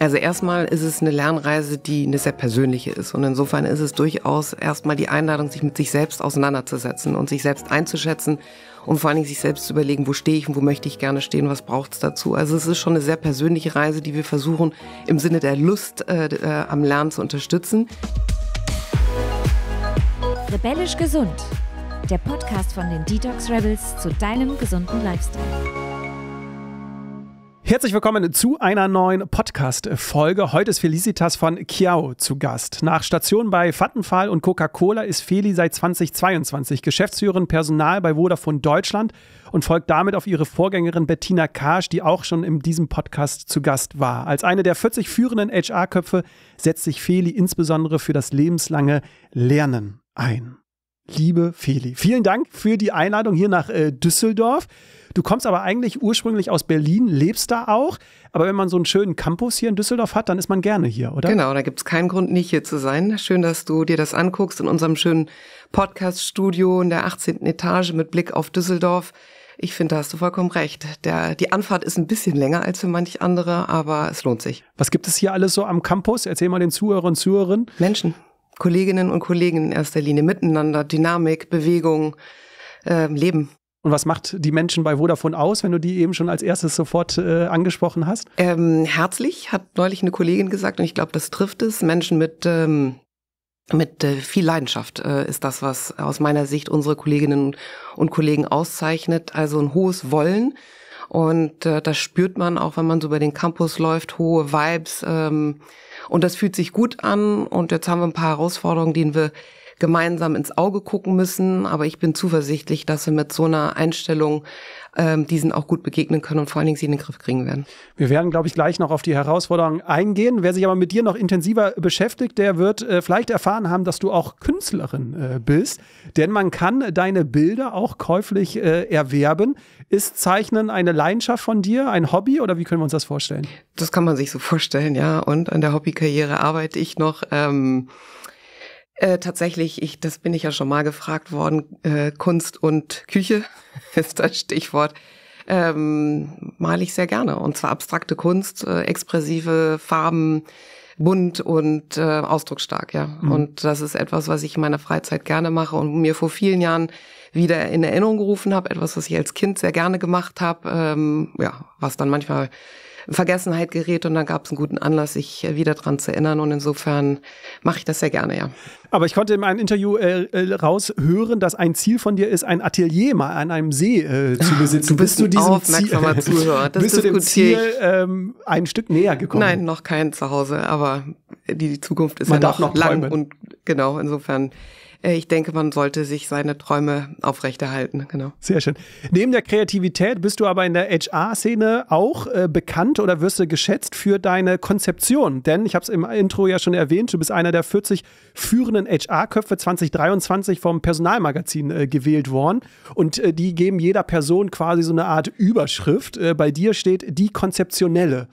Also erstmal ist es eine Lernreise, die eine sehr persönliche ist. Und insofern ist es durchaus erstmal die Einladung, sich mit sich selbst auseinanderzusetzen und sich selbst einzuschätzen und vor allen Dingen sich selbst zu überlegen, wo stehe ich und wo möchte ich gerne stehen, was braucht es dazu. Also es ist schon eine sehr persönliche Reise, die wir versuchen im Sinne der Lust äh, äh, am Lernen zu unterstützen. Rebellisch gesund. Der Podcast von den Detox Rebels zu deinem gesunden Lifestyle. Herzlich willkommen zu einer neuen Podcast-Folge. Heute ist Felicitas von Kiao zu Gast. Nach Station bei Vattenfall und Coca-Cola ist Feli seit 2022 Geschäftsführerin Personal bei Vodafone Deutschland und folgt damit auf ihre Vorgängerin Bettina Karsch, die auch schon in diesem Podcast zu Gast war. Als eine der 40 führenden HR-Köpfe setzt sich Feli insbesondere für das lebenslange Lernen ein. Liebe Feli, vielen Dank für die Einladung hier nach äh, Düsseldorf. Du kommst aber eigentlich ursprünglich aus Berlin, lebst da auch. Aber wenn man so einen schönen Campus hier in Düsseldorf hat, dann ist man gerne hier, oder? Genau, da gibt es keinen Grund, nicht hier zu sein. Schön, dass du dir das anguckst in unserem schönen Podcast-Studio in der 18. Etage mit Blick auf Düsseldorf. Ich finde, da hast du vollkommen recht. Der, die Anfahrt ist ein bisschen länger als für manch andere, aber es lohnt sich. Was gibt es hier alles so am Campus? Erzähl mal den Zuhörern und Zuhörerinnen. Menschen, Kolleginnen und Kollegen in erster Linie, miteinander, Dynamik, Bewegung, äh, Leben. Und was macht die Menschen bei Vodafone aus, wenn du die eben schon als erstes sofort äh, angesprochen hast? Ähm, herzlich, hat neulich eine Kollegin gesagt, und ich glaube, das trifft es. Menschen mit, ähm, mit äh, viel Leidenschaft äh, ist das, was aus meiner Sicht unsere Kolleginnen und Kollegen auszeichnet. Also ein hohes Wollen. Und äh, das spürt man auch, wenn man so über den Campus läuft, hohe Vibes. Ähm, und das fühlt sich gut an. Und jetzt haben wir ein paar Herausforderungen, denen wir gemeinsam ins Auge gucken müssen. Aber ich bin zuversichtlich, dass wir mit so einer Einstellung ähm, diesen auch gut begegnen können und vor allen Dingen sie in den Griff kriegen werden. Wir werden, glaube ich, gleich noch auf die Herausforderungen eingehen. Wer sich aber mit dir noch intensiver beschäftigt, der wird äh, vielleicht erfahren haben, dass du auch Künstlerin äh, bist. Denn man kann deine Bilder auch käuflich äh, erwerben. Ist Zeichnen eine Leidenschaft von dir, ein Hobby oder wie können wir uns das vorstellen? Das kann man sich so vorstellen, ja. Und an der Hobbykarriere arbeite ich noch. Ähm äh, tatsächlich, ich, das bin ich ja schon mal gefragt worden. Äh, Kunst und Küche ist das Stichwort. Ähm, male ich sehr gerne. Und zwar abstrakte Kunst, äh, expressive Farben, bunt und äh, ausdrucksstark, ja. Mhm. Und das ist etwas, was ich in meiner Freizeit gerne mache und mir vor vielen Jahren wieder in Erinnerung gerufen habe, etwas, was ich als Kind sehr gerne gemacht habe, ähm, ja, was dann manchmal Vergessenheit gerät und dann gab es einen guten Anlass, sich äh, wieder dran zu erinnern und insofern mache ich das sehr gerne, ja. Aber ich konnte in einem Interview äh, äh, raushören, dass ein Ziel von dir ist, ein Atelier mal an einem See äh, zu besitzen. Du bist, bist du diesem Ziel, Zuhörer. Das bist du dem Ziel ähm, ein Stück näher gekommen? Nein, noch kein Zuhause, aber die, die Zukunft ist Man ja noch lang und genau, insofern äh, ich denke, man sollte sich seine Träume aufrechterhalten. Genau. Sehr schön. Neben der Kreativität bist du aber in der HR-Szene auch äh, bekannt oder wirst du geschätzt für deine Konzeption. Denn ich habe es im Intro ja schon erwähnt, du bist einer der 40 führenden HR-Köpfe 2023 vom Personalmagazin äh, gewählt worden. Und äh, die geben jeder Person quasi so eine Art Überschrift. Äh, bei dir steht die konzeptionelle.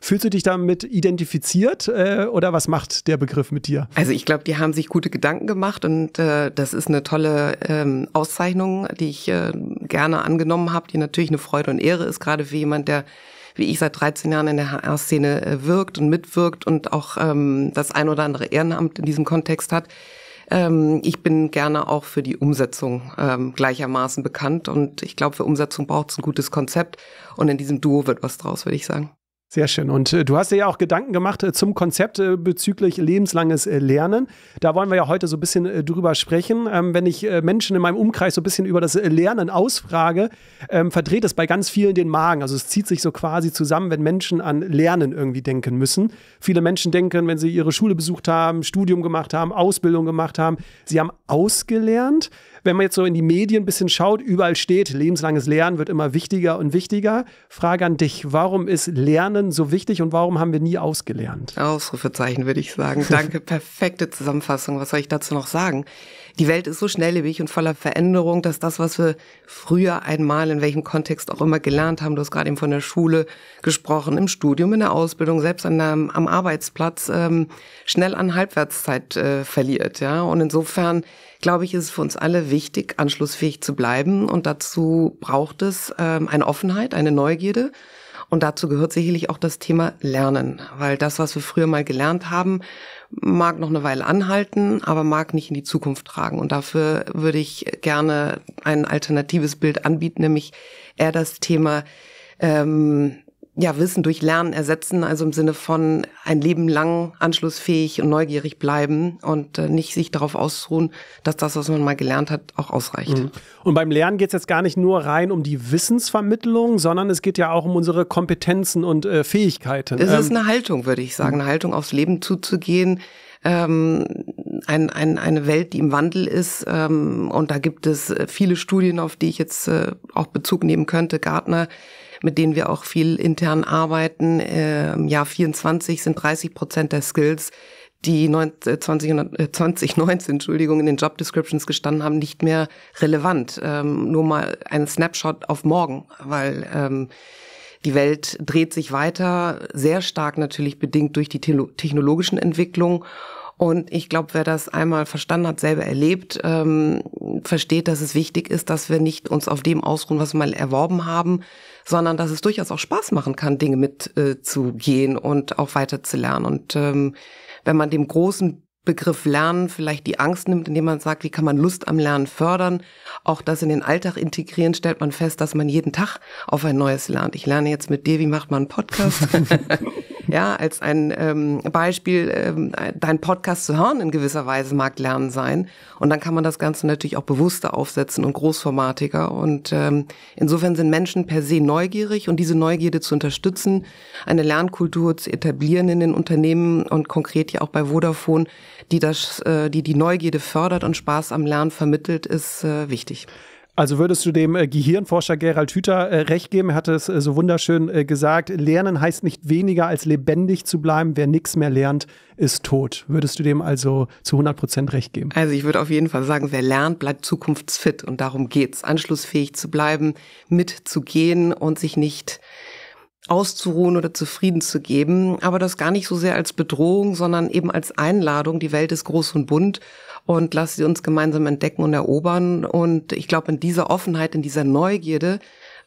Fühlst du dich damit identifiziert äh, oder was macht der Begriff mit dir? Also ich glaube, die haben sich gute Gedanken gemacht und äh, das ist eine tolle ähm, Auszeichnung, die ich äh, gerne angenommen habe, die natürlich eine Freude und Ehre ist, gerade für jemand, der wie ich seit 13 Jahren in der HR-Szene äh, wirkt und mitwirkt und auch ähm, das ein oder andere Ehrenamt in diesem Kontext hat. Ähm, ich bin gerne auch für die Umsetzung ähm, gleichermaßen bekannt und ich glaube, für Umsetzung braucht es ein gutes Konzept und in diesem Duo wird was draus, würde ich sagen. Sehr schön. Und äh, du hast dir ja auch Gedanken gemacht äh, zum Konzept äh, bezüglich lebenslanges äh, Lernen. Da wollen wir ja heute so ein bisschen äh, drüber sprechen. Ähm, wenn ich äh, Menschen in meinem Umkreis so ein bisschen über das Lernen ausfrage, ähm, verdreht es bei ganz vielen den Magen. Also es zieht sich so quasi zusammen, wenn Menschen an Lernen irgendwie denken müssen. Viele Menschen denken, wenn sie ihre Schule besucht haben, Studium gemacht haben, Ausbildung gemacht haben, sie haben ausgelernt wenn man jetzt so in die Medien ein bisschen schaut, überall steht, lebenslanges Lernen wird immer wichtiger und wichtiger. Frage an dich, warum ist Lernen so wichtig und warum haben wir nie ausgelernt? Ausrufezeichen würde ich sagen. Danke, perfekte Zusammenfassung. Was soll ich dazu noch sagen? Die Welt ist so schnelllebig und voller Veränderung, dass das, was wir früher einmal in welchem Kontext auch immer gelernt haben, du hast gerade eben von der Schule gesprochen, im Studium, in der Ausbildung, selbst an einem, am Arbeitsplatz, ähm, schnell an Halbwertszeit äh, verliert. Ja? Und insofern glaube ich, ist es für uns alle wichtig, anschlussfähig zu bleiben. Und dazu braucht es ähm, eine Offenheit, eine Neugierde. Und dazu gehört sicherlich auch das Thema Lernen, weil das, was wir früher mal gelernt haben, mag noch eine Weile anhalten, aber mag nicht in die Zukunft tragen. Und dafür würde ich gerne ein alternatives Bild anbieten, nämlich eher das Thema ähm, ja, Wissen durch Lernen ersetzen, also im Sinne von ein Leben lang anschlussfähig und neugierig bleiben und äh, nicht sich darauf ausruhen, dass das, was man mal gelernt hat, auch ausreicht. Mhm. Und beim Lernen geht es jetzt gar nicht nur rein um die Wissensvermittlung, sondern es geht ja auch um unsere Kompetenzen und äh, Fähigkeiten. Es ist ähm, eine Haltung, würde ich sagen, mhm. eine Haltung aufs Leben zuzugehen. Ähm, ein, ein, eine Welt, die im Wandel ist. Ähm, und da gibt es äh, viele Studien, auf die ich jetzt äh, auch Bezug nehmen könnte. Gartner mit denen wir auch viel intern arbeiten. Äh, Im Jahr 24 sind 30 Prozent der Skills die 2019, 2019 äh, äh, Entschuldigung, in den Job Descriptions gestanden haben, nicht mehr relevant. Ähm, nur mal ein Snapshot auf morgen, weil ähm, die Welt dreht sich weiter, sehr stark natürlich bedingt durch die technologischen Entwicklungen. Und ich glaube, wer das einmal verstanden hat, selber erlebt, ähm, versteht, dass es wichtig ist, dass wir nicht uns auf dem ausruhen, was wir mal erworben haben, sondern dass es durchaus auch Spaß machen kann, Dinge mitzugehen äh, und auch weiterzulernen. Und ähm, wenn man dem großen Begriff Lernen vielleicht die Angst nimmt, indem man sagt, wie kann man Lust am Lernen fördern, auch das in den Alltag integrieren, stellt man fest, dass man jeden Tag auf ein neues lernt. Ich lerne jetzt mit dir, wie macht man einen Podcast? ja, als ein ähm, Beispiel, ähm, dein Podcast zu hören in gewisser Weise mag Lernen sein. Und dann kann man das Ganze natürlich auch bewusster aufsetzen und großformatiger. Und ähm, insofern sind Menschen per se neugierig und diese Neugierde zu unterstützen, eine Lernkultur zu etablieren in den Unternehmen und konkret ja auch bei Vodafone, die das, äh, die die Neugierde fördert und Spaß am Lernen vermittelt, ist äh, wichtig. Also würdest du dem äh, Gehirnforscher Gerald Hüther äh, recht geben? Er hatte es äh, so wunderschön gesagt, Lernen heißt nicht weniger als lebendig zu bleiben. Wer nichts mehr lernt, ist tot. Würdest du dem also zu 100 Prozent recht geben? Also ich würde auf jeden Fall sagen, wer lernt, bleibt zukunftsfit. Und darum geht's, anschlussfähig zu bleiben, mitzugehen und sich nicht auszuruhen oder zufrieden zu geben, aber das gar nicht so sehr als Bedrohung, sondern eben als Einladung. Die Welt ist groß und bunt und lass sie uns gemeinsam entdecken und erobern. Und ich glaube, in dieser Offenheit, in dieser Neugierde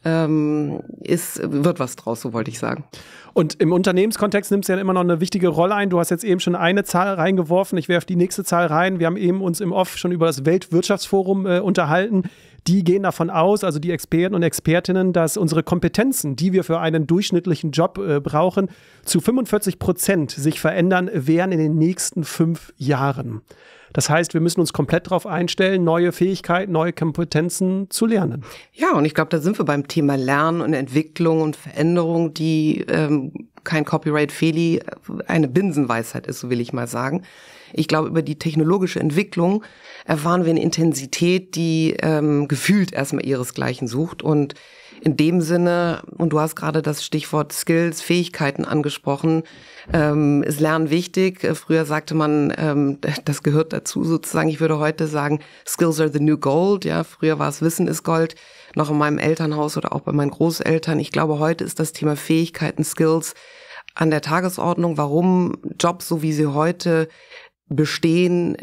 ähm, ist, wird was draus, so wollte ich sagen. Und im Unternehmenskontext nimmst du ja immer noch eine wichtige Rolle ein. Du hast jetzt eben schon eine Zahl reingeworfen. Ich werfe die nächste Zahl rein. Wir haben eben uns im Off schon über das Weltwirtschaftsforum äh, unterhalten. Die gehen davon aus, also die Experten und Expertinnen, dass unsere Kompetenzen, die wir für einen durchschnittlichen Job äh, brauchen, zu 45 Prozent sich verändern werden in den nächsten fünf Jahren. Das heißt, wir müssen uns komplett darauf einstellen, neue Fähigkeiten, neue Kompetenzen zu lernen. Ja, und ich glaube, da sind wir beim Thema Lernen und Entwicklung und Veränderung, die ähm, kein Copyright-Feli äh, eine Binsenweisheit ist, so will ich mal sagen. Ich glaube, über die technologische Entwicklung erfahren wir eine Intensität, die ähm, gefühlt erstmal ihresgleichen sucht und in dem Sinne, und du hast gerade das Stichwort Skills, Fähigkeiten angesprochen, ähm, ist Lernen wichtig. Früher sagte man, ähm, das gehört dazu sozusagen. Ich würde heute sagen, Skills are the new gold. Ja, früher war es Wissen ist Gold. Noch in meinem Elternhaus oder auch bei meinen Großeltern. Ich glaube, heute ist das Thema Fähigkeiten, Skills an der Tagesordnung, warum Jobs, so wie sie heute bestehen,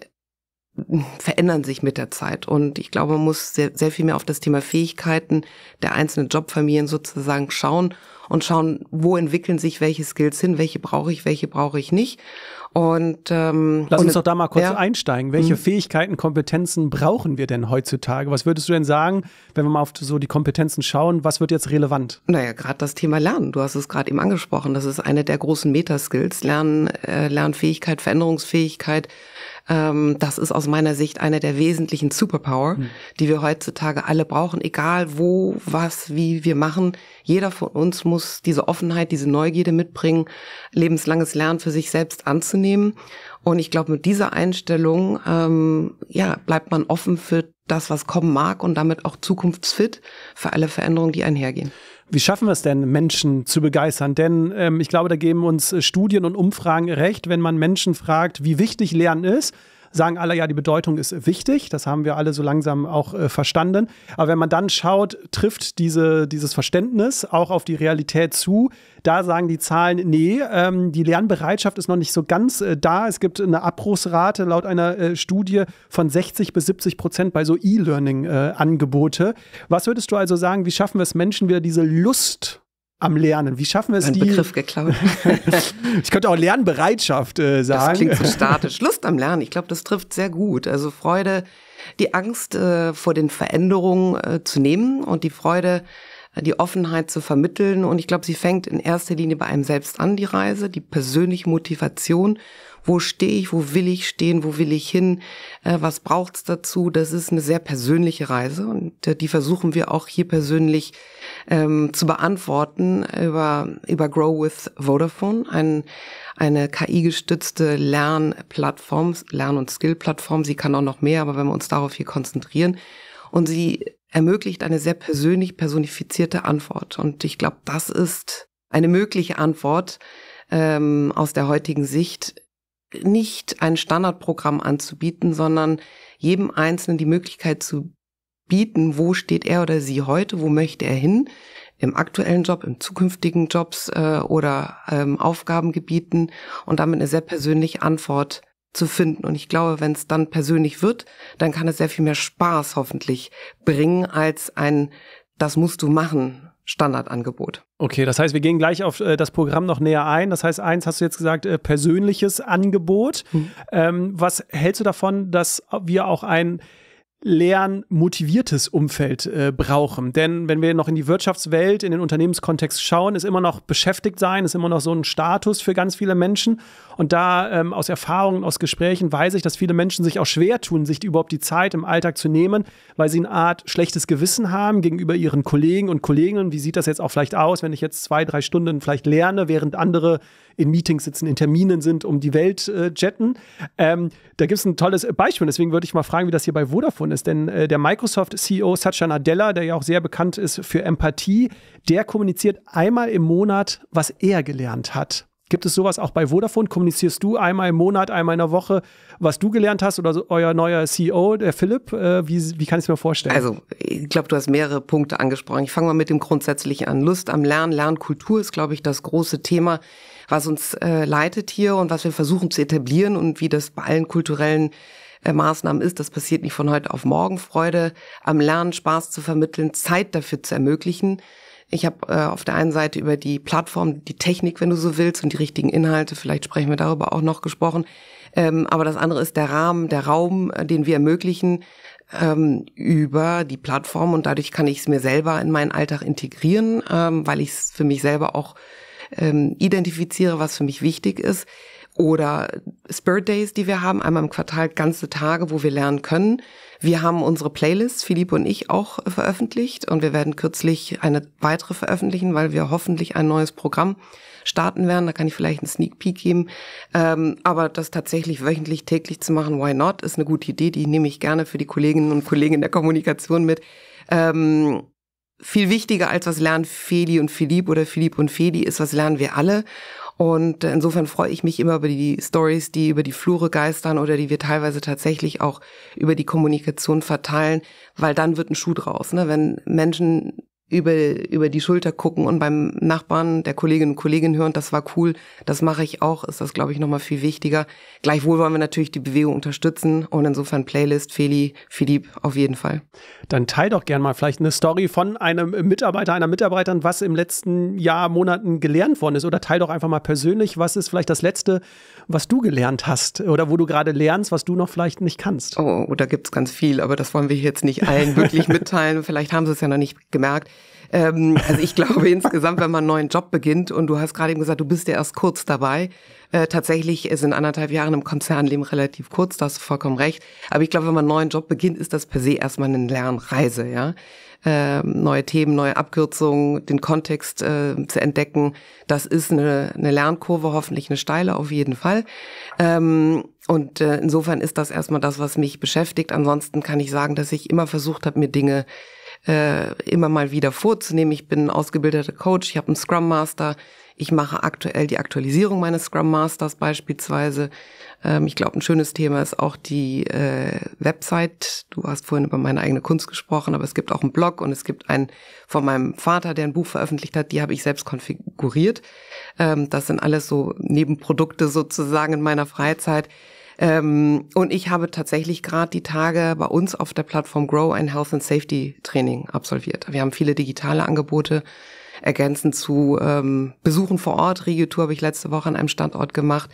verändern sich mit der Zeit. Und ich glaube, man muss sehr, sehr viel mehr auf das Thema Fähigkeiten der einzelnen Jobfamilien sozusagen schauen und schauen, wo entwickeln sich welche Skills hin, welche brauche ich, welche brauche ich nicht. Und ähm, lass und uns doch da mal kurz ja. einsteigen. Welche mhm. Fähigkeiten, Kompetenzen brauchen wir denn heutzutage? Was würdest du denn sagen, wenn wir mal auf so die Kompetenzen schauen? Was wird jetzt relevant? Naja, gerade das Thema Lernen. Du hast es gerade eben angesprochen. Das ist eine der großen Metaskills. Lernen, äh, Lernfähigkeit, Veränderungsfähigkeit, ähm, das ist aus meiner Sicht eine der wesentlichen Superpower, mhm. die wir heutzutage alle brauchen, egal wo, was, wie wir machen. Jeder von uns muss diese Offenheit, diese Neugierde mitbringen, lebenslanges Lernen für sich selbst anzunehmen. Und ich glaube, mit dieser Einstellung ähm, ja, bleibt man offen für das, was kommen mag und damit auch zukunftsfit für alle Veränderungen, die einhergehen. Wie schaffen wir es denn, Menschen zu begeistern? Denn ähm, ich glaube, da geben uns äh, Studien und Umfragen recht, wenn man Menschen fragt, wie wichtig Lernen ist, sagen alle, ja, die Bedeutung ist wichtig. Das haben wir alle so langsam auch äh, verstanden. Aber wenn man dann schaut, trifft diese, dieses Verständnis auch auf die Realität zu. Da sagen die Zahlen, nee, ähm, die Lernbereitschaft ist noch nicht so ganz äh, da. Es gibt eine Abbruchsrate laut einer äh, Studie von 60 bis 70 Prozent bei so E-Learning-Angebote. Äh, Was würdest du also sagen, wie schaffen wir es Menschen wieder diese Lust am Lernen. Wie schaffen wir es, Ein die... Begriff geklaut. ich könnte auch Lernbereitschaft äh, sagen. Das klingt so statisch. Lust am Lernen, ich glaube, das trifft sehr gut. Also Freude, die Angst äh, vor den Veränderungen äh, zu nehmen und die Freude, äh, die Offenheit zu vermitteln. Und ich glaube, sie fängt in erster Linie bei einem selbst an, die Reise, die persönliche Motivation wo stehe ich, wo will ich stehen, wo will ich hin, äh, was braucht's dazu. Das ist eine sehr persönliche Reise und äh, die versuchen wir auch hier persönlich ähm, zu beantworten über, über Grow with Vodafone, ein, eine KI-gestützte Lernplattform, Lern- und Skill-Plattform. Sie kann auch noch mehr, aber wenn wir uns darauf hier konzentrieren. Und sie ermöglicht eine sehr persönlich personifizierte Antwort. Und ich glaube, das ist eine mögliche Antwort ähm, aus der heutigen Sicht, nicht ein Standardprogramm anzubieten, sondern jedem Einzelnen die Möglichkeit zu bieten, wo steht er oder sie heute, wo möchte er hin, im aktuellen Job, im zukünftigen Jobs äh, oder ähm, Aufgabengebieten und damit eine sehr persönliche Antwort zu finden. Und ich glaube, wenn es dann persönlich wird, dann kann es sehr viel mehr Spaß hoffentlich bringen als ein, das musst du machen Standardangebot. Okay, das heißt, wir gehen gleich auf äh, das Programm noch näher ein. Das heißt, eins hast du jetzt gesagt, äh, persönliches Angebot. Hm. Ähm, was hältst du davon, dass wir auch ein lernmotiviertes Umfeld äh, brauchen. Denn wenn wir noch in die Wirtschaftswelt, in den Unternehmenskontext schauen, ist immer noch beschäftigt sein, ist immer noch so ein Status für ganz viele Menschen. Und da ähm, aus Erfahrungen, aus Gesprächen weiß ich, dass viele Menschen sich auch schwer tun, sich überhaupt die Zeit im Alltag zu nehmen, weil sie eine Art schlechtes Gewissen haben gegenüber ihren Kollegen und Kolleginnen. Wie sieht das jetzt auch vielleicht aus, wenn ich jetzt zwei, drei Stunden vielleicht lerne, während andere in Meetings sitzen, in Terminen sind, um die Welt äh, jetten. Ähm, da gibt es ein tolles Beispiel. Deswegen würde ich mal fragen, wie das hier bei Vodafone ist. Denn äh, der Microsoft-CEO Satya Nadella, der ja auch sehr bekannt ist für Empathie, der kommuniziert einmal im Monat, was er gelernt hat. Gibt es sowas auch bei Vodafone? Kommunizierst du einmal im Monat, einmal in der Woche, was du gelernt hast oder so, euer neuer CEO, der Philipp? Äh, wie, wie kann ich es mir vorstellen? Also, ich glaube, du hast mehrere Punkte angesprochen. Ich fange mal mit dem Grundsätzlichen an. Lust am Lernen, Lernkultur ist, glaube ich, das große Thema, was uns äh, leitet hier und was wir versuchen zu etablieren und wie das bei allen kulturellen äh, Maßnahmen ist. Das passiert nicht von heute auf morgen. Freude am Lernen, Spaß zu vermitteln, Zeit dafür zu ermöglichen ich habe äh, auf der einen Seite über die Plattform, die Technik, wenn du so willst, und die richtigen Inhalte, vielleicht sprechen wir darüber auch noch gesprochen. Ähm, aber das andere ist der Rahmen, der Raum, äh, den wir ermöglichen ähm, über die Plattform. Und dadurch kann ich es mir selber in meinen Alltag integrieren, ähm, weil ich es für mich selber auch ähm, identifiziere, was für mich wichtig ist oder Spirit Days, die wir haben, einmal im Quartal ganze Tage, wo wir lernen können. Wir haben unsere Playlist, Philipp und ich, auch veröffentlicht und wir werden kürzlich eine weitere veröffentlichen, weil wir hoffentlich ein neues Programm starten werden. Da kann ich vielleicht einen Sneak Peek geben. Ähm, aber das tatsächlich wöchentlich, täglich zu machen, why not, ist eine gute Idee. Die nehme ich gerne für die Kolleginnen und Kollegen in der Kommunikation mit. Ähm, viel wichtiger als was lernen Feli und Philipp oder Philipp und Feli ist, was lernen wir alle. Und insofern freue ich mich immer über die Stories, die über die Flure geistern oder die wir teilweise tatsächlich auch über die Kommunikation verteilen, weil dann wird ein Schuh draus. Ne? Wenn Menschen über, über die Schulter gucken und beim Nachbarn der Kolleginnen und Kollegen hören, das war cool, das mache ich auch, ist das, glaube ich, nochmal viel wichtiger. Gleichwohl wollen wir natürlich die Bewegung unterstützen und insofern Playlist, Feli, Philipp, auf jeden Fall. Dann teil doch gern mal vielleicht eine Story von einem Mitarbeiter, einer Mitarbeiterin, was im letzten Jahr, Monaten gelernt worden ist oder teil doch einfach mal persönlich, was ist vielleicht das Letzte, was du gelernt hast oder wo du gerade lernst, was du noch vielleicht nicht kannst. Oh, oh da gibt's ganz viel, aber das wollen wir jetzt nicht allen wirklich mitteilen. Vielleicht haben sie es ja noch nicht gemerkt. Ähm, also ich glaube insgesamt, wenn man einen neuen Job beginnt und du hast gerade eben gesagt, du bist ja erst kurz dabei. Äh, tatsächlich sind anderthalb Jahre im Konzernleben relativ kurz, da hast du vollkommen recht. Aber ich glaube, wenn man einen neuen Job beginnt, ist das per se erstmal eine Lernreise, ja. Ähm, neue Themen, neue Abkürzungen, den Kontext äh, zu entdecken. Das ist eine, eine, Lernkurve, hoffentlich eine steile auf jeden Fall. Ähm, und äh, insofern ist das erstmal das, was mich beschäftigt. Ansonsten kann ich sagen, dass ich immer versucht habe, mir Dinge äh, immer mal wieder vorzunehmen. Ich bin ausgebildeter Coach, ich habe einen Scrum Master, ich mache aktuell die Aktualisierung meines Scrum Masters beispielsweise. Ähm, ich glaube, ein schönes Thema ist auch die äh, Website. Du hast vorhin über meine eigene Kunst gesprochen, aber es gibt auch einen Blog und es gibt einen von meinem Vater, der ein Buch veröffentlicht hat, die habe ich selbst konfiguriert. Ähm, das sind alles so Nebenprodukte sozusagen in meiner Freizeit. Ähm, und ich habe tatsächlich gerade die Tage bei uns auf der Plattform Grow ein Health and Safety Training absolviert. Wir haben viele digitale Angebote ergänzend zu ähm, Besuchen vor Ort. Regio-Tour habe ich letzte Woche an einem Standort gemacht.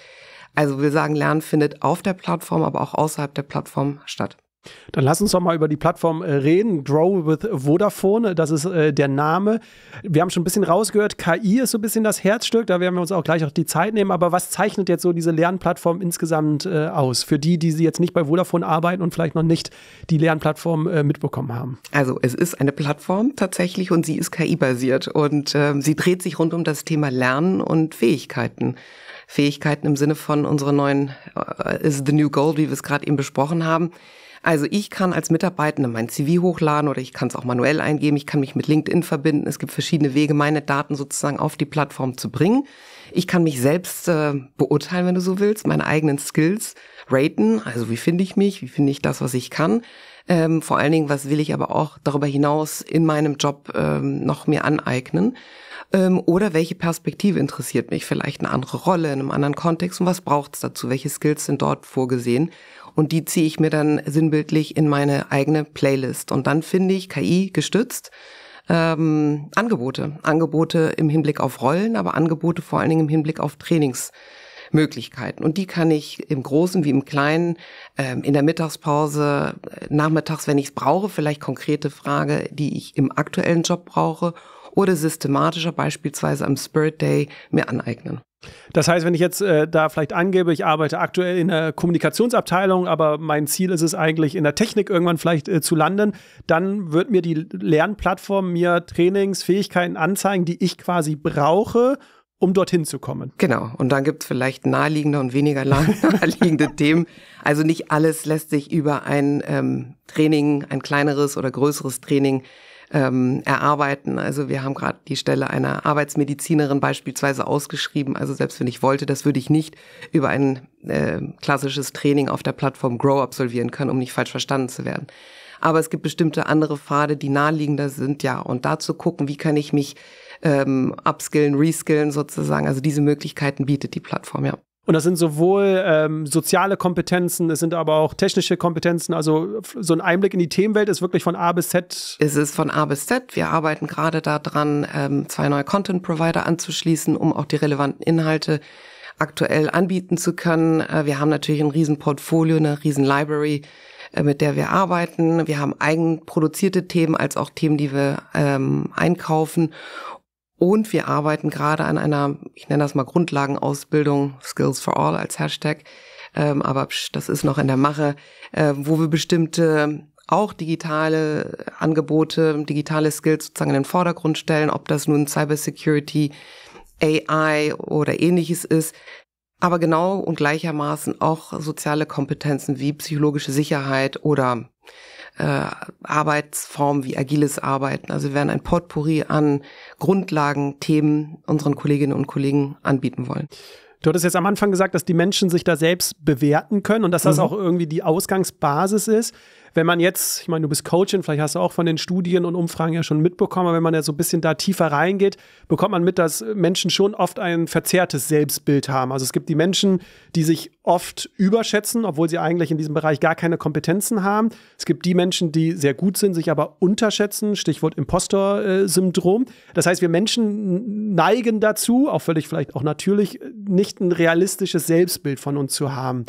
Also wir sagen, Lernen findet auf der Plattform, aber auch außerhalb der Plattform statt. Dann lass uns doch mal über die Plattform äh, reden. Grow with Vodafone, das ist äh, der Name. Wir haben schon ein bisschen rausgehört, KI ist so ein bisschen das Herzstück, da werden wir uns auch gleich auch die Zeit nehmen. Aber was zeichnet jetzt so diese Lernplattform insgesamt äh, aus? Für die, die sie jetzt nicht bei Vodafone arbeiten und vielleicht noch nicht die Lernplattform mitbekommen haben. Also es ist eine Plattform tatsächlich und sie ist KI-basiert und ähm, sie dreht sich rund um das Thema Lernen und Fähigkeiten. Fähigkeiten im Sinne von unserer neuen is the new gold, wie wir es gerade eben besprochen haben. Also ich kann als Mitarbeitende mein CV hochladen oder ich kann es auch manuell eingeben, ich kann mich mit LinkedIn verbinden. Es gibt verschiedene Wege, meine Daten sozusagen auf die Plattform zu bringen. Ich kann mich selbst äh, beurteilen, wenn du so willst, meine eigenen Skills raten. Also wie finde ich mich, wie finde ich das, was ich kann. Ähm, vor allen Dingen, was will ich aber auch darüber hinaus in meinem Job ähm, noch mir aneignen? Ähm, oder welche Perspektive interessiert mich? Vielleicht eine andere Rolle in einem anderen Kontext und was braucht's dazu? Welche Skills sind dort vorgesehen? und die ziehe ich mir dann sinnbildlich in meine eigene Playlist. Und dann finde ich KI gestützt ähm, Angebote. Angebote im Hinblick auf Rollen, aber Angebote vor allen Dingen im Hinblick auf Trainingsmöglichkeiten. Und die kann ich im Großen wie im Kleinen, ähm, in der Mittagspause, äh, nachmittags, wenn ich es brauche, vielleicht konkrete Frage, die ich im aktuellen Job brauche oder systematischer beispielsweise am Spirit Day mir aneignen. Das heißt, wenn ich jetzt äh, da vielleicht angebe, ich arbeite aktuell in der Kommunikationsabteilung, aber mein Ziel ist es eigentlich, in der Technik irgendwann vielleicht äh, zu landen, dann wird mir die Lernplattform mir Trainingsfähigkeiten anzeigen, die ich quasi brauche, um dorthin zu kommen. Genau. Und dann gibt es vielleicht naheliegende und weniger naheliegende Themen. Also nicht alles lässt sich über ein ähm, Training, ein kleineres oder größeres Training ähm, erarbeiten. Also wir haben gerade die Stelle einer Arbeitsmedizinerin beispielsweise ausgeschrieben. Also selbst wenn ich wollte, das würde ich nicht über ein äh, klassisches Training auf der Plattform Grow absolvieren können, um nicht falsch verstanden zu werden. Aber es gibt bestimmte andere Pfade, die naheliegender sind, ja. Und da zu gucken, wie kann ich mich ähm, upskillen, reskillen sozusagen. Also diese Möglichkeiten bietet die Plattform, ja. Und das sind sowohl ähm, soziale Kompetenzen, es sind aber auch technische Kompetenzen. Also so ein Einblick in die Themenwelt ist wirklich von A bis Z. Es ist von A bis Z. Wir arbeiten gerade daran, ähm, zwei neue Content-Provider anzuschließen, um auch die relevanten Inhalte aktuell anbieten zu können. Äh, wir haben natürlich ein Riesenportfolio, eine Riesenlibrary, äh, mit der wir arbeiten. Wir haben eigen produzierte Themen als auch Themen, die wir ähm, einkaufen und wir arbeiten gerade an einer, ich nenne das mal Grundlagenausbildung, Skills for All als Hashtag, ähm, aber psch, das ist noch in der Mache, äh, wo wir bestimmte auch digitale Angebote, digitale Skills sozusagen in den Vordergrund stellen, ob das nun Cybersecurity, AI oder ähnliches ist. Aber genau und gleichermaßen auch soziale Kompetenzen wie psychologische Sicherheit oder äh, Arbeitsformen wie agiles Arbeiten. Also wir werden ein Potpourri an Grundlagenthemen unseren Kolleginnen und Kollegen anbieten wollen. Du hattest jetzt am Anfang gesagt, dass die Menschen sich da selbst bewerten können und dass das mhm. auch irgendwie die Ausgangsbasis ist wenn man jetzt, ich meine, du bist Coachin, vielleicht hast du auch von den Studien und Umfragen ja schon mitbekommen, aber wenn man ja so ein bisschen da tiefer reingeht, bekommt man mit, dass Menschen schon oft ein verzerrtes Selbstbild haben. Also es gibt die Menschen, die sich oft überschätzen, obwohl sie eigentlich in diesem Bereich gar keine Kompetenzen haben. Es gibt die Menschen, die sehr gut sind, sich aber unterschätzen, Stichwort Impostor-Syndrom. Das heißt, wir Menschen neigen dazu, auch völlig vielleicht auch natürlich, nicht ein realistisches Selbstbild von uns zu haben.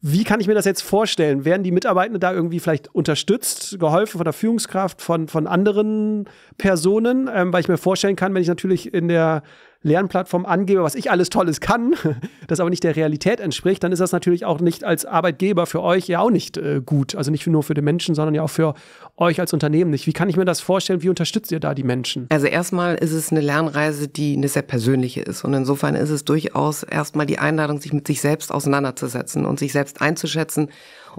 Wie kann ich mir das jetzt vorstellen? Werden die Mitarbeitenden da irgendwie vielleicht unterstützt, geholfen von der Führungskraft, von, von anderen Personen? Ähm, weil ich mir vorstellen kann, wenn ich natürlich in der Lernplattform angebe, was ich alles Tolles kann, das aber nicht der Realität entspricht, dann ist das natürlich auch nicht als Arbeitgeber für euch ja auch nicht äh, gut. Also nicht nur für den Menschen, sondern ja auch für euch als Unternehmen nicht. Wie kann ich mir das vorstellen? Wie unterstützt ihr da die Menschen? Also erstmal ist es eine Lernreise, die eine sehr persönliche ist. Und insofern ist es durchaus erstmal die Einladung, sich mit sich selbst auseinanderzusetzen und sich selbst einzuschätzen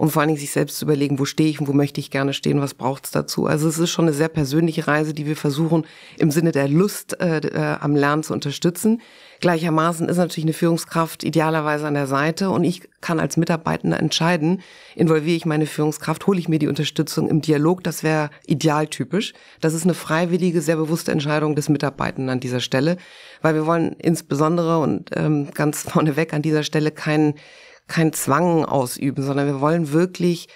und vor allen Dingen sich selbst zu überlegen, wo stehe ich und wo möchte ich gerne stehen, was braucht es dazu. Also es ist schon eine sehr persönliche Reise, die wir versuchen im Sinne der Lust äh, äh, am Lernen zu unterstützen. Gleichermaßen ist natürlich eine Führungskraft idealerweise an der Seite und ich kann als Mitarbeitender entscheiden, involviere ich meine Führungskraft, hole ich mir die Unterstützung im Dialog, das wäre idealtypisch. Das ist eine freiwillige, sehr bewusste Entscheidung des Mitarbeitenden an dieser Stelle, weil wir wollen insbesondere und ähm, ganz vorneweg an dieser Stelle keinen keinen Zwang ausüben, sondern wir wollen wirklich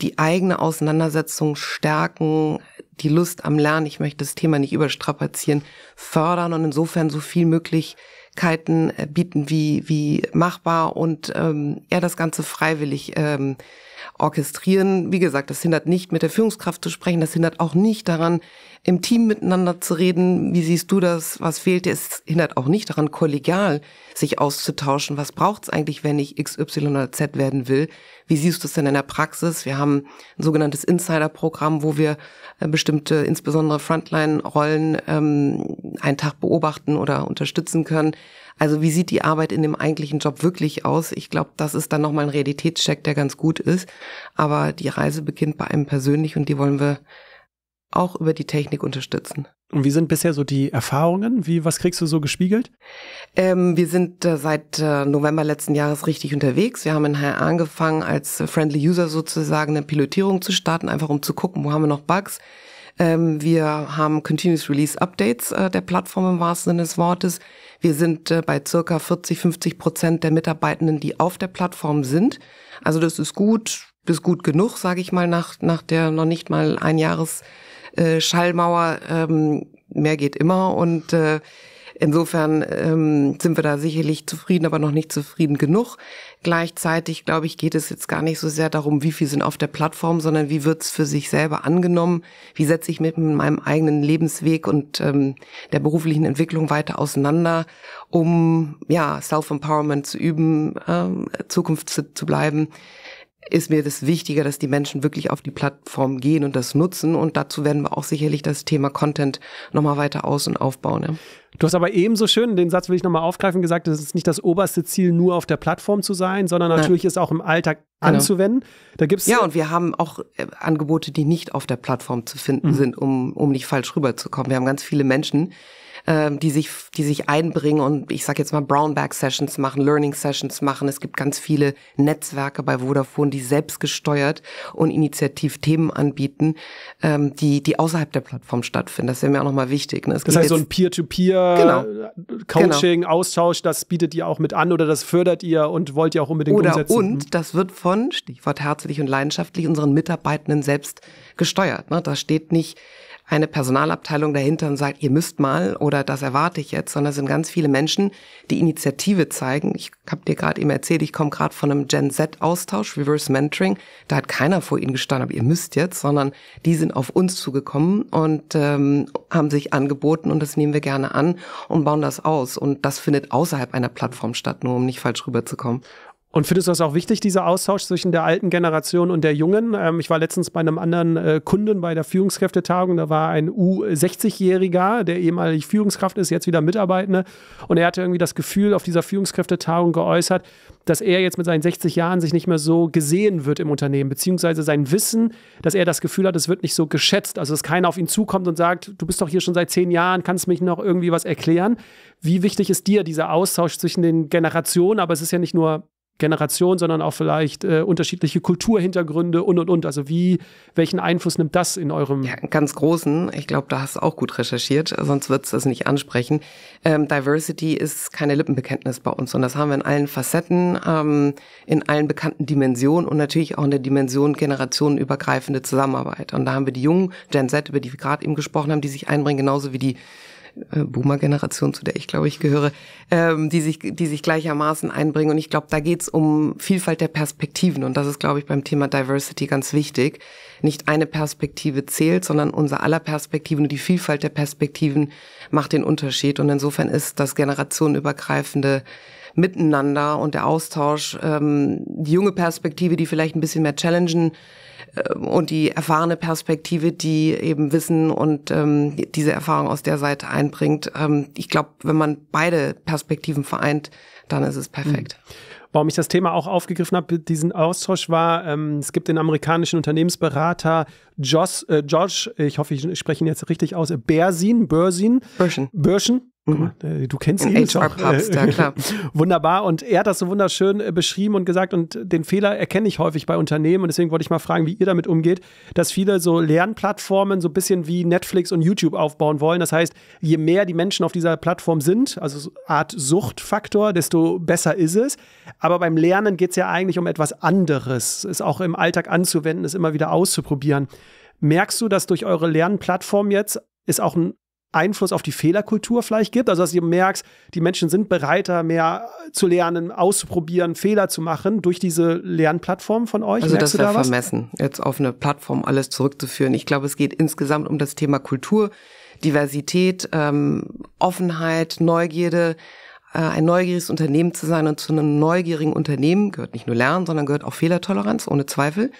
die eigene Auseinandersetzung stärken, die Lust am Lernen, ich möchte das Thema nicht überstrapazieren, fördern und insofern so viel Möglichkeiten äh, bieten wie, wie machbar und ähm, eher das Ganze freiwillig ähm, orchestrieren. Wie gesagt, das hindert nicht, mit der Führungskraft zu sprechen. Das hindert auch nicht daran, im Team miteinander zu reden. Wie siehst du das? Was fehlt dir? Es hindert auch nicht daran, kollegial sich auszutauschen. Was braucht es eigentlich, wenn ich XY oder Z werden will? Wie siehst du es denn in der Praxis? Wir haben ein sogenanntes Insider-Programm, wo wir äh, bestimmte, insbesondere Frontline-Rollen, ähm, einen Tag beobachten oder unterstützen können. Also wie sieht die Arbeit in dem eigentlichen Job wirklich aus? Ich glaube, das ist dann nochmal ein Realitätscheck, der ganz gut ist. Aber die Reise beginnt bei einem persönlich und die wollen wir auch über die Technik unterstützen. Und wie sind bisher so die Erfahrungen? Wie, was kriegst du so gespiegelt? Ähm, wir sind äh, seit äh, November letzten Jahres richtig unterwegs. Wir haben in HR angefangen, als Friendly User sozusagen eine Pilotierung zu starten, einfach um zu gucken, wo haben wir noch Bugs, ähm, wir haben Continuous Release Updates äh, der Plattform im wahrsten Sinne des Wortes. Wir sind äh, bei circa 40, 50 Prozent der Mitarbeitenden, die auf der Plattform sind. Also das ist gut, das ist gut genug, sage ich mal, nach, nach der noch nicht mal ein Jahres äh, Schallmauer. Ähm, mehr geht immer und äh, Insofern ähm, sind wir da sicherlich zufrieden, aber noch nicht zufrieden genug. Gleichzeitig, glaube ich, geht es jetzt gar nicht so sehr darum, wie viel sind auf der Plattform, sondern wie wird's für sich selber angenommen, wie setze ich mit meinem eigenen Lebensweg und ähm, der beruflichen Entwicklung weiter auseinander, um ja Self-Empowerment zu üben, ähm, Zukunft zu, zu bleiben ist mir das wichtiger, dass die Menschen wirklich auf die Plattform gehen und das nutzen. Und dazu werden wir auch sicherlich das Thema Content nochmal weiter aus- und aufbauen. Ja. Du hast aber ebenso schön, den Satz will ich nochmal aufgreifen, gesagt, es ist nicht das oberste Ziel, nur auf der Plattform zu sein, sondern natürlich Nein. ist auch im Alltag genau. anzuwenden. Da gibt's ja, und wir haben auch äh, Angebote, die nicht auf der Plattform zu finden mhm. sind, um, um nicht falsch rüberzukommen. Wir haben ganz viele Menschen, ähm, die sich, die sich einbringen und ich sage jetzt mal Brownback-Sessions machen, Learning-Sessions machen. Es gibt ganz viele Netzwerke bei Vodafone, die selbst gesteuert und initiativ Themen anbieten, ähm, die, die außerhalb der Plattform stattfinden. Das wäre mir auch nochmal wichtig. Ne? das heißt, so ein Peer-to-Peer-Coaching, genau. Äh, genau. Austausch, das bietet ihr auch mit an oder das fördert ihr und wollt ihr auch unbedingt oder umsetzen. Und das wird von, Stichwort herzlich und leidenschaftlich, unseren Mitarbeitenden selbst gesteuert. Ne? Da steht nicht, eine Personalabteilung dahinter und sagt, ihr müsst mal oder das erwarte ich jetzt, sondern es sind ganz viele Menschen, die Initiative zeigen. Ich habe dir gerade eben erzählt, ich komme gerade von einem Gen Z-Austausch, Reverse Mentoring. Da hat keiner vor ihnen gestanden, aber ihr müsst jetzt, sondern die sind auf uns zugekommen und ähm, haben sich angeboten und das nehmen wir gerne an und bauen das aus. Und das findet außerhalb einer Plattform statt, nur um nicht falsch rüberzukommen. Und findest du das auch wichtig, dieser Austausch zwischen der alten Generation und der jungen? Ähm, ich war letztens bei einem anderen äh, Kunden bei der Führungskräftetagung, da war ein U60-Jähriger, der ehemalig Führungskraft ist, jetzt wieder Mitarbeitende. Und er hatte irgendwie das Gefühl auf dieser Führungskräftetagung geäußert, dass er jetzt mit seinen 60 Jahren sich nicht mehr so gesehen wird im Unternehmen, beziehungsweise sein Wissen, dass er das Gefühl hat, es wird nicht so geschätzt. Also, dass keiner auf ihn zukommt und sagt, du bist doch hier schon seit zehn Jahren, kannst mich noch irgendwie was erklären. Wie wichtig ist dir dieser Austausch zwischen den Generationen? Aber es ist ja nicht nur Generation, sondern auch vielleicht äh, unterschiedliche Kulturhintergründe und und und. Also wie, welchen Einfluss nimmt das in eurem? Ja, ganz großen. Ich glaube, da hast du auch gut recherchiert, sonst würdest du es nicht ansprechen. Ähm, Diversity ist keine Lippenbekenntnis bei uns und das haben wir in allen Facetten, ähm, in allen bekannten Dimensionen und natürlich auch in der Dimension generationenübergreifende Zusammenarbeit. Und da haben wir die jungen Gen Z, über die wir gerade eben gesprochen haben, die sich einbringen, genauso wie die äh, Boomer-Generation, zu der ich glaube ich gehöre, ähm, die, sich, die sich gleichermaßen einbringen. Und ich glaube, da geht's um Vielfalt der Perspektiven. Und das ist, glaube ich, beim Thema Diversity ganz wichtig. Nicht eine Perspektive zählt, sondern unser aller Perspektiven und die Vielfalt der Perspektiven macht den Unterschied. Und insofern ist das generationenübergreifende Miteinander und der Austausch, ähm, die junge Perspektive, die vielleicht ein bisschen mehr challengen ähm, und die erfahrene Perspektive, die eben Wissen und ähm, diese Erfahrung aus der Seite einbringt. Ähm, ich glaube, wenn man beide Perspektiven vereint, dann ist es mhm. perfekt. Warum ich das Thema auch aufgegriffen habe, diesen Austausch war, ähm, es gibt den amerikanischen Unternehmensberater Josh, äh, Josh, ich hoffe, ich spreche ihn jetzt richtig aus, Bersin, Börsin, Börschen, Börschen Mhm. Du kennst ihn. HR-Pubs, ja klar. Wunderbar. Und er hat das so wunderschön äh, beschrieben und gesagt, und den Fehler erkenne ich häufig bei Unternehmen. Und deswegen wollte ich mal fragen, wie ihr damit umgeht, dass viele so Lernplattformen so ein bisschen wie Netflix und YouTube aufbauen wollen. Das heißt, je mehr die Menschen auf dieser Plattform sind, also Art Suchtfaktor, desto besser ist es. Aber beim Lernen geht es ja eigentlich um etwas anderes. Es auch im Alltag anzuwenden, es immer wieder auszuprobieren. Merkst du, dass durch eure Lernplattform jetzt ist auch ein Einfluss auf die Fehlerkultur vielleicht gibt. Also, dass ihr merkt, die Menschen sind bereiter, mehr zu lernen, auszuprobieren, Fehler zu machen durch diese Lernplattform von euch. Also, merkst das wäre da vermessen, jetzt auf eine Plattform alles zurückzuführen. Ich glaube, es geht insgesamt um das Thema Kultur, Diversität, ähm, Offenheit, Neugierde. Äh, ein neugieriges Unternehmen zu sein und zu einem neugierigen Unternehmen gehört nicht nur Lernen, sondern gehört auch Fehlertoleranz, ohne Zweifel,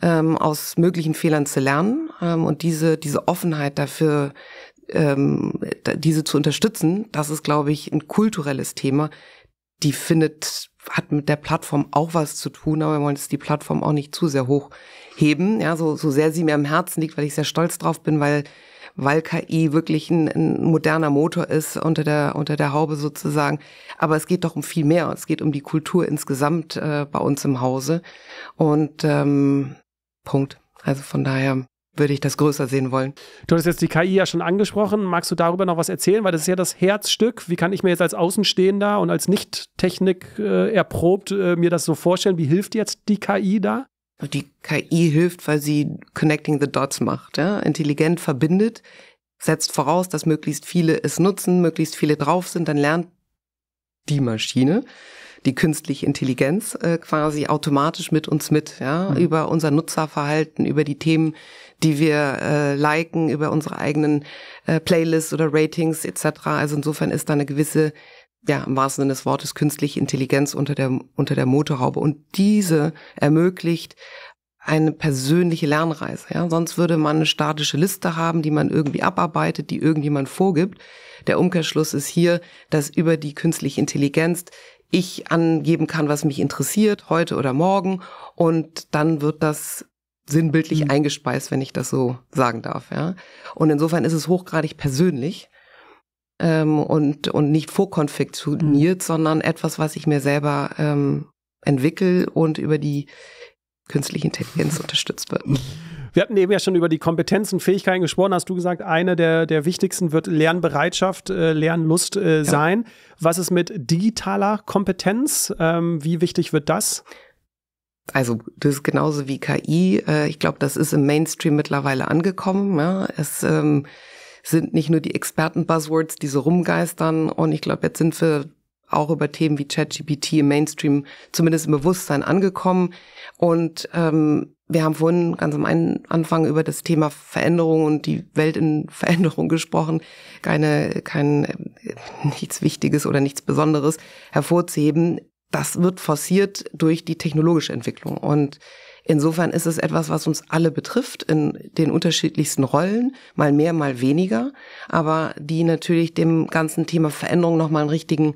ähm, aus möglichen Fehlern zu lernen ähm, und diese, diese Offenheit dafür ähm, diese zu unterstützen, das ist, glaube ich, ein kulturelles Thema. Die findet, hat mit der Plattform auch was zu tun, aber wir wollen jetzt die Plattform auch nicht zu sehr hochheben. Ja, so, so sehr sie mir am Herzen liegt, weil ich sehr stolz drauf bin, weil weil KI wirklich ein, ein, moderner Motor ist unter der, unter der Haube sozusagen. Aber es geht doch um viel mehr. Es geht um die Kultur insgesamt äh, bei uns im Hause. Und ähm, Punkt. Also von daher würde ich das größer sehen wollen. Du hast jetzt die KI ja schon angesprochen. Magst du darüber noch was erzählen? Weil das ist ja das Herzstück. Wie kann ich mir jetzt als Außenstehender und als Nicht-Technik äh, erprobt äh, mir das so vorstellen? Wie hilft jetzt die KI da? Die KI hilft, weil sie Connecting the Dots macht, ja? intelligent verbindet, setzt voraus, dass möglichst viele es nutzen, möglichst viele drauf sind, dann lernt die Maschine die künstliche Intelligenz äh, quasi automatisch mit uns mit, ja, mhm. über unser Nutzerverhalten, über die Themen, die wir äh, liken, über unsere eigenen äh, Playlists oder Ratings etc. Also insofern ist da eine gewisse ja, im wahrsten Sinne des Wortes künstliche Intelligenz unter der, unter der Motorhaube. Und diese ermöglicht eine persönliche Lernreise. Ja? Sonst würde man eine statische Liste haben, die man irgendwie abarbeitet, die irgendjemand vorgibt. Der Umkehrschluss ist hier, dass über die künstliche Intelligenz ich angeben kann, was mich interessiert, heute oder morgen. Und dann wird das sinnbildlich mhm. eingespeist, wenn ich das so sagen darf. Ja? Und insofern ist es hochgradig persönlich ähm, und, und nicht vorkonfektioniert, mhm. sondern etwas, was ich mir selber ähm, entwickle und über die künstliche Intelligenz unterstützt wird. Wir hatten eben ja schon über die Kompetenzen, und Fähigkeiten gesprochen. Hast du gesagt, eine der, der wichtigsten wird Lernbereitschaft, äh, Lernlust äh, ja. sein. Was ist mit digitaler Kompetenz? Ähm, wie wichtig wird das? Also das ist genauso wie KI. Äh, ich glaube, das ist im Mainstream mittlerweile angekommen. Ja. Es ähm, sind nicht nur die Experten-Buzzwords, die so rumgeistern. Und ich glaube, jetzt sind wir auch über Themen wie ChatGPT im Mainstream, zumindest im Bewusstsein angekommen. Und ähm, wir haben vorhin ganz am Anfang über das Thema Veränderung und die Welt in Veränderung gesprochen. Keine, kein, äh, nichts Wichtiges oder nichts Besonderes hervorzuheben. Das wird forciert durch die technologische Entwicklung. Und insofern ist es etwas, was uns alle betrifft, in den unterschiedlichsten Rollen, mal mehr, mal weniger, aber die natürlich dem ganzen Thema Veränderung nochmal einen richtigen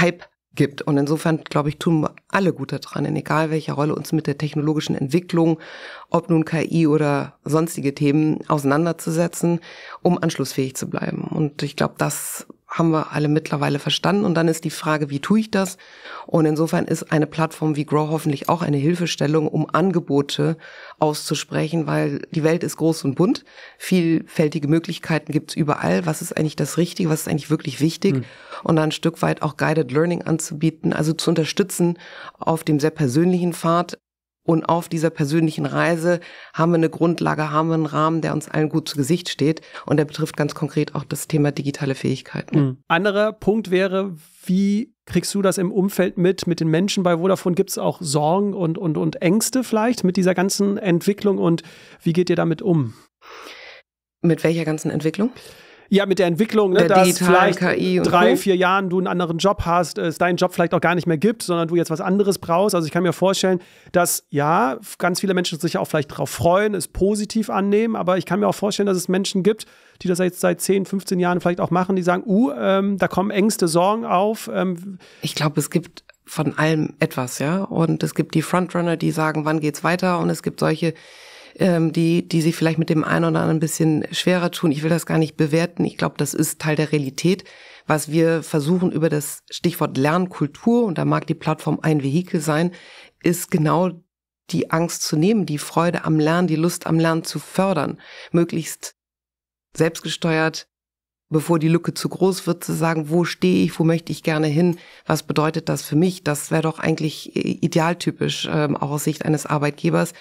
Hype gibt. Und insofern, glaube ich, tun wir alle gut daran, in egal welcher Rolle uns mit der technologischen Entwicklung, ob nun KI oder sonstige Themen, auseinanderzusetzen, um anschlussfähig zu bleiben. Und ich glaube, das haben wir alle mittlerweile verstanden. Und dann ist die Frage, wie tue ich das? Und insofern ist eine Plattform wie Grow hoffentlich auch eine Hilfestellung, um Angebote auszusprechen, weil die Welt ist groß und bunt. Vielfältige Möglichkeiten gibt's überall. Was ist eigentlich das Richtige? Was ist eigentlich wirklich wichtig? Mhm. Und dann ein Stück weit auch Guided Learning anzubieten, also zu unterstützen auf dem sehr persönlichen Pfad, und auf dieser persönlichen Reise haben wir eine Grundlage, haben wir einen Rahmen, der uns allen gut zu Gesicht steht. Und der betrifft ganz konkret auch das Thema digitale Fähigkeiten. Mhm. Anderer Punkt wäre, wie kriegst du das im Umfeld mit, mit den Menschen bei Vodafone? Gibt es auch Sorgen und, und, und Ängste vielleicht mit dieser ganzen Entwicklung und wie geht ihr damit um? Mit welcher ganzen Entwicklung? Ja, mit der Entwicklung, ne, der dass vielleicht KI drei, so. vier Jahren du einen anderen Job hast, äh, es deinen Job vielleicht auch gar nicht mehr gibt, sondern du jetzt was anderes brauchst. Also ich kann mir vorstellen, dass ja, ganz viele Menschen sich auch vielleicht darauf freuen, es positiv annehmen, aber ich kann mir auch vorstellen, dass es Menschen gibt, die das jetzt seit 10, 15 Jahren vielleicht auch machen, die sagen, uh, ähm, da kommen Ängste, Sorgen auf. Ähm. Ich glaube, es gibt von allem etwas, ja. Und es gibt die Frontrunner, die sagen, wann geht's weiter? Und es gibt solche, ähm, die, die sich vielleicht mit dem einen oder anderen ein bisschen schwerer tun. Ich will das gar nicht bewerten. Ich glaube, das ist Teil der Realität. Was wir versuchen über das Stichwort Lernkultur, und da mag die Plattform ein Vehikel sein, ist genau die Angst zu nehmen, die Freude am Lernen, die Lust am Lernen zu fördern, möglichst selbstgesteuert, bevor die Lücke zu groß wird, zu sagen, wo stehe ich, wo möchte ich gerne hin, was bedeutet das für mich? Das wäre doch eigentlich äh, idealtypisch, ähm, auch aus Sicht eines Arbeitgebers,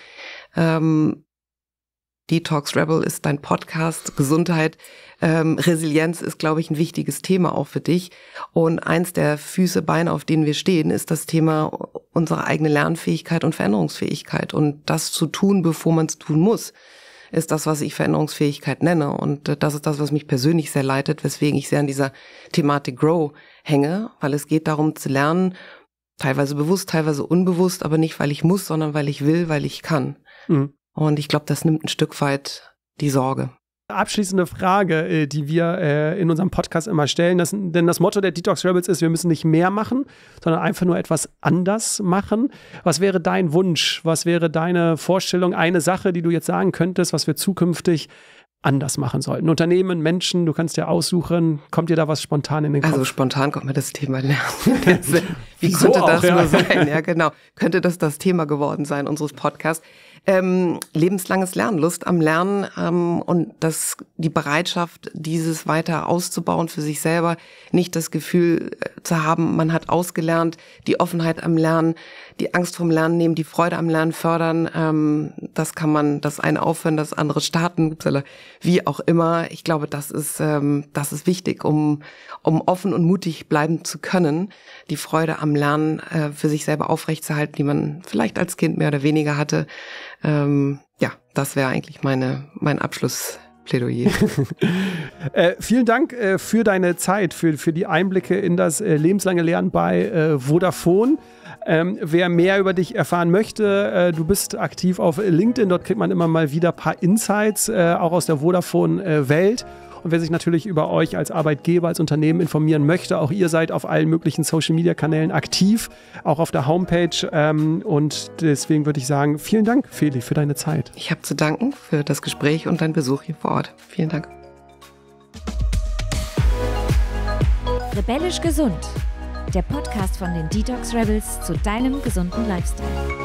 ähm, Detox Rebel ist dein Podcast, Gesundheit, ähm, Resilienz ist, glaube ich, ein wichtiges Thema auch für dich. Und eins der Füße, Beine, auf denen wir stehen, ist das Thema unsere eigene Lernfähigkeit und Veränderungsfähigkeit. Und das zu tun, bevor man es tun muss, ist das, was ich Veränderungsfähigkeit nenne. Und äh, das ist das, was mich persönlich sehr leitet, weswegen ich sehr an dieser Thematik Grow hänge, weil es geht darum zu lernen, teilweise bewusst, teilweise unbewusst, aber nicht, weil ich muss, sondern weil ich will, weil ich kann. Mhm. Und ich glaube, das nimmt ein Stück weit die Sorge. Abschließende Frage, äh, die wir äh, in unserem Podcast immer stellen, das, denn das Motto der Detox Rebels ist, wir müssen nicht mehr machen, sondern einfach nur etwas anders machen. Was wäre dein Wunsch? Was wäre deine Vorstellung? Eine Sache, die du jetzt sagen könntest, was wir zukünftig anders machen sollten? Unternehmen, Menschen, du kannst dir aussuchen, kommt dir da was spontan in den also Kopf? Also spontan kommt mir das Thema Lernen. Wie so könnte das auch, nur sein? Ja, genau. Könnte das das Thema geworden sein unseres Podcasts? ähm, lebenslanges Lernen, Lust am Lernen ähm, und das, die Bereitschaft, dieses weiter auszubauen für sich selber, nicht das Gefühl äh, zu haben, man hat ausgelernt, die Offenheit am Lernen, die Angst vom Lernen nehmen, die Freude am Lernen fördern, ähm, das kann man, das eine aufhören, das andere starten, wie auch immer. Ich glaube, das ist, ähm, das ist wichtig, um, um offen und mutig bleiben zu können, die Freude am Lernen äh, für sich selber aufrechtzuerhalten, die man vielleicht als Kind mehr oder weniger hatte ähm, ja, das wäre eigentlich meine, mein Abschluss. Plädoyer. äh, vielen Dank äh, für deine Zeit, für, für die Einblicke in das äh, lebenslange Lernen bei äh, Vodafone. Ähm, wer mehr über dich erfahren möchte, äh, du bist aktiv auf LinkedIn, dort kriegt man immer mal wieder ein paar Insights, äh, auch aus der Vodafone-Welt. Und wer sich natürlich über euch als Arbeitgeber, als Unternehmen informieren möchte, auch ihr seid auf allen möglichen Social-Media-Kanälen aktiv, auch auf der Homepage. Ähm, und deswegen würde ich sagen, vielen Dank, Feli, für deine Zeit. Ich habe zu danken für das Gespräch und deinen Besuch hier vor Ort. Vielen Dank. Rebellisch Gesund, der Podcast von den Detox Rebels zu deinem gesunden Lifestyle.